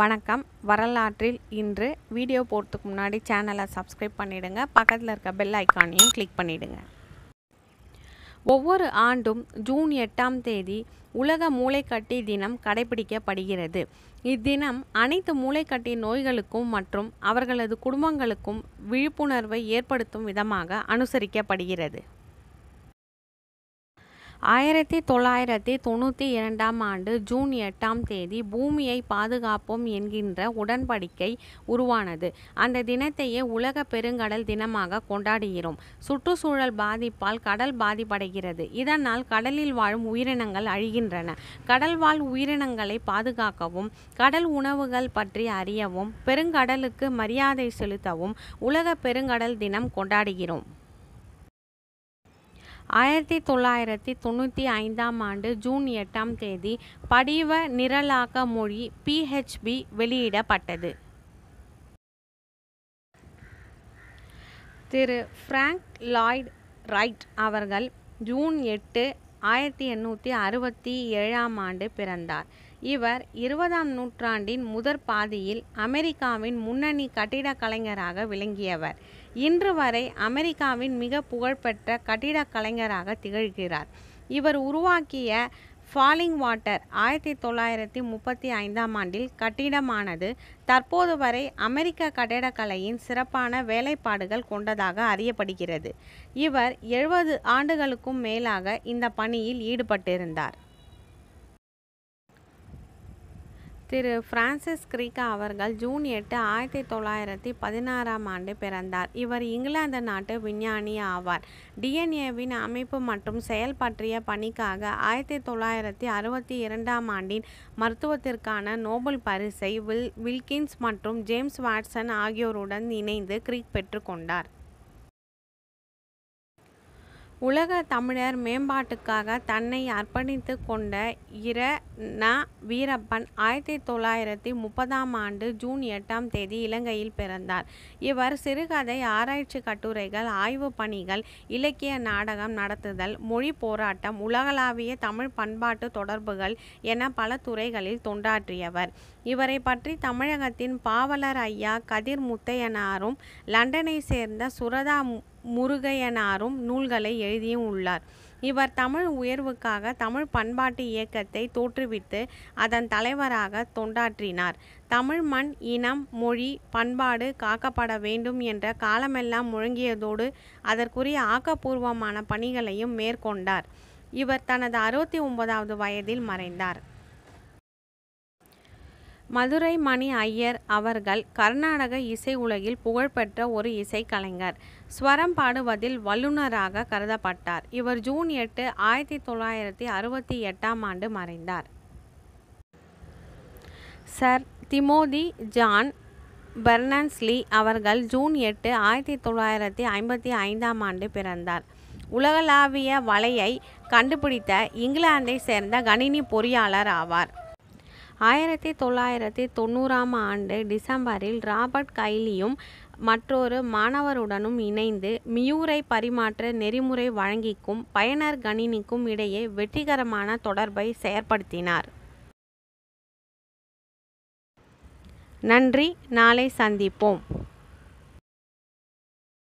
வணக்கம் வரலாற்றில் இன்று வீடியோ போகிறதுக்கு முன்னாடி சேனலை சப்ஸ்கிரைப் பண்ணிவிடுங்க பக்கத்தில் இருக்க பெல் ஐக்கானையும் கிளிக் பண்ணிவிடுங்க ஒவ்வொரு ஆண்டும் ஜூன் எட்டாம் தேதி உலக மூளைக்கட்டி தினம் கடைபிடிக்கப்படுகிறது இத்தினம் அனைத்து மூளைக்கட்டி நோய்களுக்கும் மற்றும் அவர்களது குடும்பங்களுக்கும் விழிப்புணர்வை ஏற்படுத்தும் விதமாக அனுசரிக்கப்படுகிறது ஆயிரத்தி தொள்ளாயிரத்தி தொண்ணூற்றி இரண்டாம் ஆண்டு ஜூன் எட்டாம் தேதி பூமியை பாதுகாப்போம் என்கின்ற உடன்படிக்கை உருவானது அந்த தினத்தையே உலக பெருங்கடல் தினமாக கொண்டாடுகிறோம் சுற்றுச்சூழல் பாதிப்பால் கடல் பாதிப்படைகிறது இதனால் கடலில் வாழும் உயிரினங்கள் அழிகின்றன கடல் வாழ் உயிரினங்களை பாதுகாக்கவும் கடல் உணவுகள் பற்றி அறியவும் பெருங்கடலுக்கு மரியாதை செலுத்தவும் உலக பெருங்கடல் தினம் கொண்டாடுகிறோம் ஆயிரத்தி தொள்ளாயிரத்தி தொண்ணூற்றி ஐந்தாம் ஆண்டு ஜூன் எட்டாம் தேதி படிவ நிரலாக்க மொழி பிஹெச்பி வெளியிடப்பட்டது திரு ஃப்ராங்க் லாய்ட் ரைட் அவர்கள் ஜூன் எட்டு ஆயிரத்தி எண்ணூற்றி அறுபத்தி ஏழாம் ஆண்டு பிறந்தார் இவர் இருபதாம் நூற்றாண்டின் முதற் பாதியில் அமெரிக்காவின் முன்னணி கட்டிடக் கலைஞராக விளங்கியவர் இன்று வரை அமெரிக்காவின் மிக புகழ்பெற்ற கட்டிடக் கலைஞராக திகழ்கிறார் இவர் உருவாக்கிய ஃபாலிங் வாட்டர் ஆயிரத்தி தொள்ளாயிரத்தி முப்பத்தி ஐந்தாம் ஆண்டில் கட்டிடமானது தற்போது வரை அமெரிக்க கட்டிடக்கலையின் சிறப்பான வேலைப்பாடுகள் கொண்டதாக அறியப்படுகிறது இவர் எழுபது ஆண்டுகளுக்கும் மேலாக இந்த பணியில் ஈடுபட்டிருந்தார் திரு பிரான்சிஸ் கிரீகா அவர்கள் ஜூன் எட்டு ஆயிரத்தி தொள்ளாயிரத்தி பதினாறாம் ஆண்டு பிறந்தார் இவர் இங்கிலாந்து நாட்டு விஞ்ஞானி ஆவார் டிஎன்ஏவின் அமைப்பு மற்றும் செயல்பற்றிய பணிக்காக ஆயிரத்தி தொள்ளாயிரத்தி அறுபத்தி இரண்டாம் ஆண்டின் மருத்துவத்திற்கான நோபல் பரிசை வில் வில்கின்ஸ் மற்றும் ஜேம்ஸ் வாட்சன் ஆகியோருடன் இணைந்து கிரீக் பெற்றுக்கொண்டார் உலக தமிழர் மேம்பாட்டுக்காக தன்னை அர்ப்பணித்து கொண்ட இர ந வீரப்பன் ஆயிரத்தி தொள்ளாயிரத்தி முப்பதாம் ஆண்டு ஜூன் எட்டாம் தேதி இலங்கையில் பிறந்தார் இவர் சிறுகதை ஆராய்ச்சி கட்டுரைகள் ஆய்வு பணிகள் இலக்கிய நாடகம் நடத்துதல் மொழி போராட்டம் உலகளாவிய தமிழ் பண்பாட்டு தொடர்புகள் என பல துறைகளில் தொண்டாற்றியவர் இவரை பற்றி தமிழகத்தின் பாவலர் ஐயா கதிர் முத்தையனாரும் லண்டனை சேர்ந்த சுரதா முருகையனாரும் நூல்களை எழுதியும் உள்ளார் இவர் தமிழ் உயர்வுக்காக தமிழ் பண்பாட்டு இயக்கத்தை தோற்றுவித்து அதன் தலைவராக தொண்டாற்றினார் தமிழ் மண் இனம் மொழி பண்பாடு காக்கப்பட வேண்டும் என்ற காலமெல்லாம் முழங்கியதோடு அதற்குரிய ஆக்கப்பூர்வமான பணிகளையும் மேற்கொண்டார் இவர் தனது அறுபத்தி ஒன்பதாவது வயதில் மறைந்தார் மதுரை மணி ஐயர் அவர்கள் கர்நாடக இசை உலகில் புகழ்பெற்ற ஒரு இசைக்கலைஞர் ஸ்வரம் பாடுவதில் வல்லுநராக கருதப்பட்டார் இவர் ஜூன் எட்டு ஆயிரத்தி தொள்ளாயிரத்தி அறுபத்தி எட்டாம் ஆண்டு மறைந்தார் சர் திமோதி ஜான் பெர்னன்ஸ்லி அவர்கள் ஜூன் எட்டு ஆயிரத்தி தொள்ளாயிரத்தி ஐம்பத்தி ஐந்தாம் ஆண்டு பிறந்தார் உலகளாவிய வலையை கண்டுபிடித்த இங்கிலாந்தை சேர்ந்த கணினி பொறியாளர் ஆவார் ஆயிரத்தி தொள்ளாயிரத்தி தொண்ணூறாம் ஆண்டு டிசம்பரில் ராபர்ட் கைலியும் மற்றொரு மாணவருடனும் இணைந்து மியூரை பரிமாற்ற நெறிமுறை வழங்கிக்கும் பயனர் கணினிக்கும் இடையே வெற்றிகரமான தொடர்பை செயற்படுத்தினார் நன்றி நாளை சந்திப்போம்